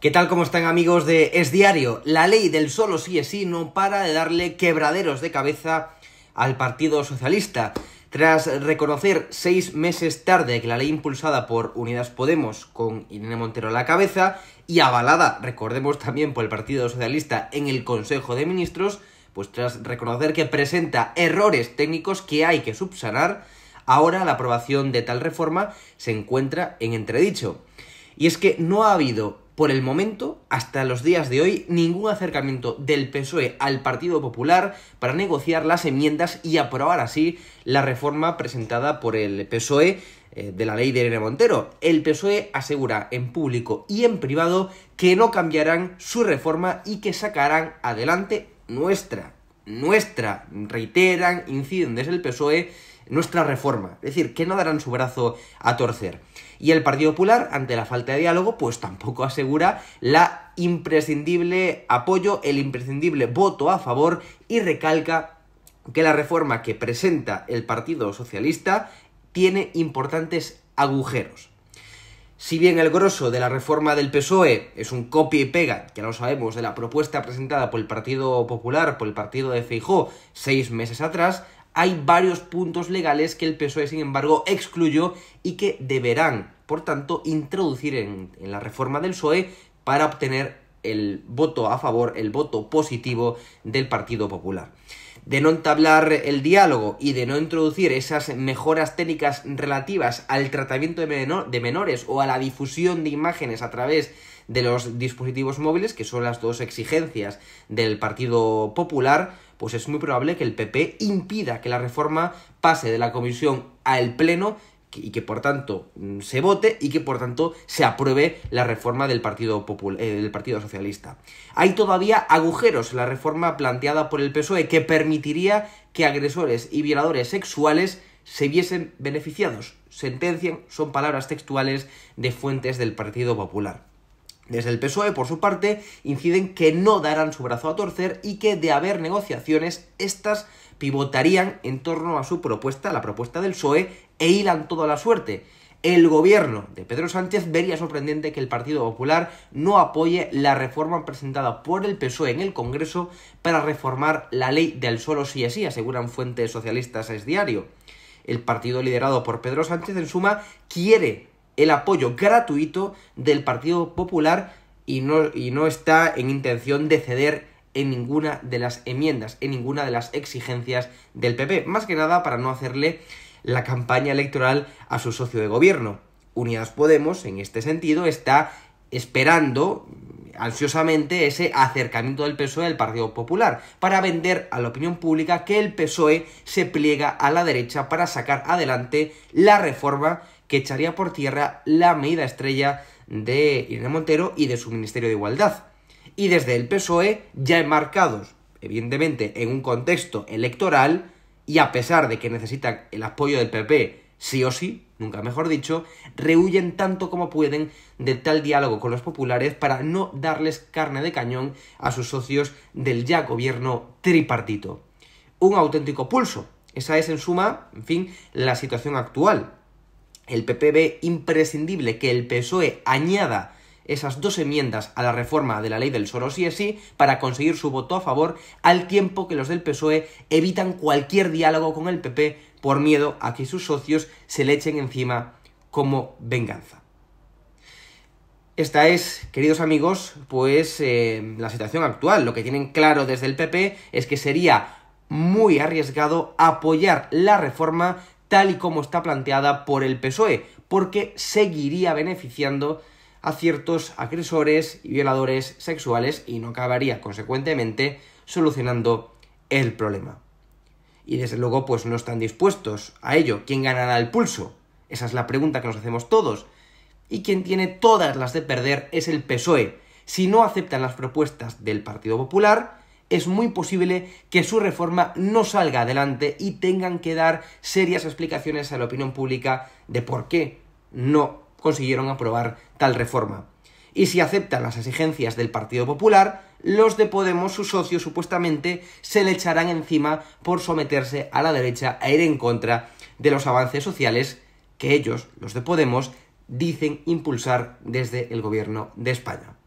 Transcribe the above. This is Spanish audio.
¿Qué tal cómo están amigos de Es Diario? La ley del solo sí es sí no para de darle quebraderos de cabeza al Partido Socialista. Tras reconocer seis meses tarde que la ley impulsada por Unidas Podemos con Irene Montero a la cabeza y avalada, recordemos también, por el Partido Socialista en el Consejo de Ministros, pues tras reconocer que presenta errores técnicos que hay que subsanar, ahora la aprobación de tal reforma se encuentra en entredicho. Y es que no ha habido por el momento, hasta los días de hoy, ningún acercamiento del PSOE al Partido Popular para negociar las enmiendas y aprobar así la reforma presentada por el PSOE eh, de la ley de Irene Montero. El PSOE asegura en público y en privado que no cambiarán su reforma y que sacarán adelante nuestra. Nuestra, reiteran, inciden desde el PSOE nuestra reforma. Es decir, que no darán su brazo a torcer. Y el Partido Popular, ante la falta de diálogo, pues tampoco asegura la imprescindible apoyo, el imprescindible voto a favor y recalca que la reforma que presenta el Partido Socialista tiene importantes agujeros. Si bien el grosso de la reforma del PSOE es un copia y pega, ya lo sabemos, de la propuesta presentada por el Partido Popular, por el Partido de Feijó, seis meses atrás, hay varios puntos legales que el PSOE, sin embargo, excluyó y que deberán, por tanto, introducir en, la reforma del PSOE para obtener el voto a favor, el voto positivo del Partido Popular. De no entablar el diálogo y de no introducir esas mejoras técnicas relativas al tratamiento de menores o a la difusión de imágenes a través de los dispositivos móviles, que son las dos exigencias del Partido Popular, pues es muy probable que el PP impida que la reforma pase de la comisión al Pleno y que por tanto mm, se vote y que por tanto se apruebe la reforma del Partido, eh, Socialista. Hay todavía agujeros en la reforma planteada por el PSOE que permitiría que agresores y violadores sexuales se viesen beneficiados. Sentencian son palabras textuales de fuentes del Partido Popular. Desde el PSOE, por su parte, inciden que no darán su brazo a torcer y que de haber negociaciones, estas pivotarían en torno a su propuesta, la propuesta del PSOE, e hilan toda la suerte. El gobierno de Pedro Sánchez vería sorprendente que el Partido Popular no apoye la reforma presentada por el PSOE en el Congreso para reformar la ley del solo sí es sí, aseguran fuentes socialistas a es este diario. El partido liderado por Pedro Sánchez, en suma, quiere el apoyo gratuito del Partido Popular y no, y no está en intención de ceder en ninguna de las enmiendas, en ninguna de las exigencias del PP, más que nada para no hacerle la campaña electoral a su socio de gobierno. Unidas Podemos, en este sentido, está esperando ansiosamente ese acercamiento del PSOE al Partido Popular para vender a la opinión pública que el PSOE se pliega a la derecha para sacar adelante la reforma que echaría por tierra la medida estrella de Irene Montero y de su Ministerio de Igualdad. Y desde el PSOE, ya enmarcados, evidentemente, en un contexto electoral, y a pesar de que necesitan el apoyo del PP sí o sí, nunca mejor dicho, rehuyen tanto como pueden de tal diálogo con los populares para no darles carne de cañón a sus socios del ya gobierno tripartito. Un auténtico pulso. Esa es, en suma, en fin, la situación actual el PP ve imprescindible que el PSOE añada esas dos enmiendas a la reforma de la ley del Soros y para conseguir su voto a favor, al tiempo que los del PSOE evitan cualquier diálogo con el PP por miedo a que sus socios se le echen encima como venganza. Esta es, queridos amigos, pues eh, la situación actual. Lo que tienen claro desde el PP es que sería muy arriesgado apoyar la reforma tal y como está planteada por el PSOE, porque seguiría beneficiando a ciertos agresores y violadores sexuales y no acabaría, consecuentemente, solucionando el problema. Y desde luego, pues no están dispuestos a ello. ¿Quién ganará el pulso? Esa es la pregunta que nos hacemos todos. Y quien tiene todas las de perder es el PSOE. Si no aceptan las propuestas del Partido Popular, es muy posible que su reforma no salga adelante y tengan que dar serias explicaciones a la opinión pública de por qué no consiguieron aprobar tal reforma. Y si aceptan las exigencias del Partido Popular, los de Podemos, sus socios supuestamente, se le echarán encima por someterse a la derecha a e ir en contra de los avances sociales que ellos, los de Podemos, dicen impulsar desde el gobierno de España.